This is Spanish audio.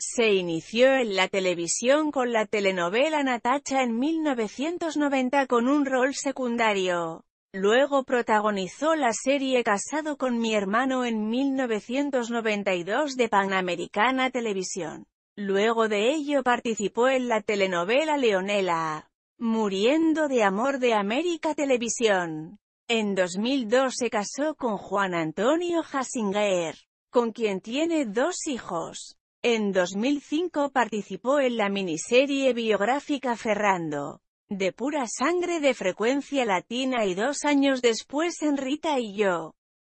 Se inició en la televisión con la telenovela Natacha en 1990 con un rol secundario. Luego protagonizó la serie Casado con mi hermano en 1992 de Panamericana Televisión. Luego de ello participó en la telenovela Leonela, Muriendo de Amor de América Televisión. En 2002 se casó con Juan Antonio Hasinger, con quien tiene dos hijos. En 2005 participó en la miniserie biográfica Ferrando, de pura sangre de frecuencia latina y dos años después en Rita y yo.